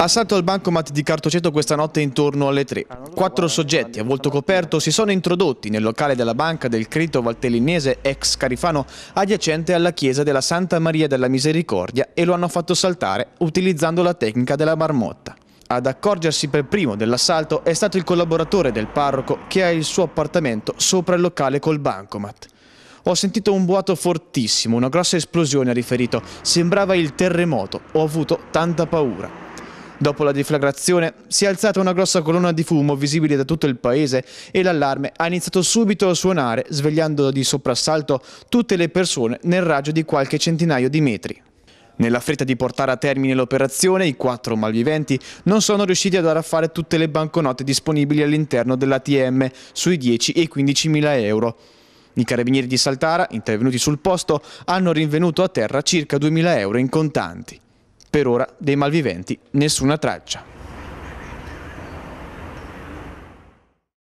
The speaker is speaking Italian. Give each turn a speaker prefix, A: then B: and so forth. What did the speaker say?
A: Assalto al bancomat di Cartoceto questa notte intorno alle 3. Quattro soggetti a volto coperto si sono introdotti nel locale della banca del credito Valtellinese ex Carifano adiacente alla chiesa della Santa Maria della Misericordia e lo hanno fatto saltare utilizzando la tecnica della marmotta. Ad accorgersi per primo dell'assalto è stato il collaboratore del parroco che ha il suo appartamento sopra il locale col bancomat. Ho sentito un boato fortissimo, una grossa esplosione ha riferito. Sembrava il terremoto. Ho avuto tanta paura. Dopo la deflagrazione si è alzata una grossa colonna di fumo visibile da tutto il paese e l'allarme ha iniziato subito a suonare, svegliando di soprassalto tutte le persone nel raggio di qualche centinaio di metri. Nella fretta di portare a termine l'operazione, i quattro malviventi non sono riusciti ad arraffare tutte le banconote disponibili all'interno dell'ATM sui 10 e 15 mila euro. I carabinieri di Saltara, intervenuti sul posto, hanno rinvenuto a terra circa 2.000 euro in contanti per ora dei malviventi nessuna traccia.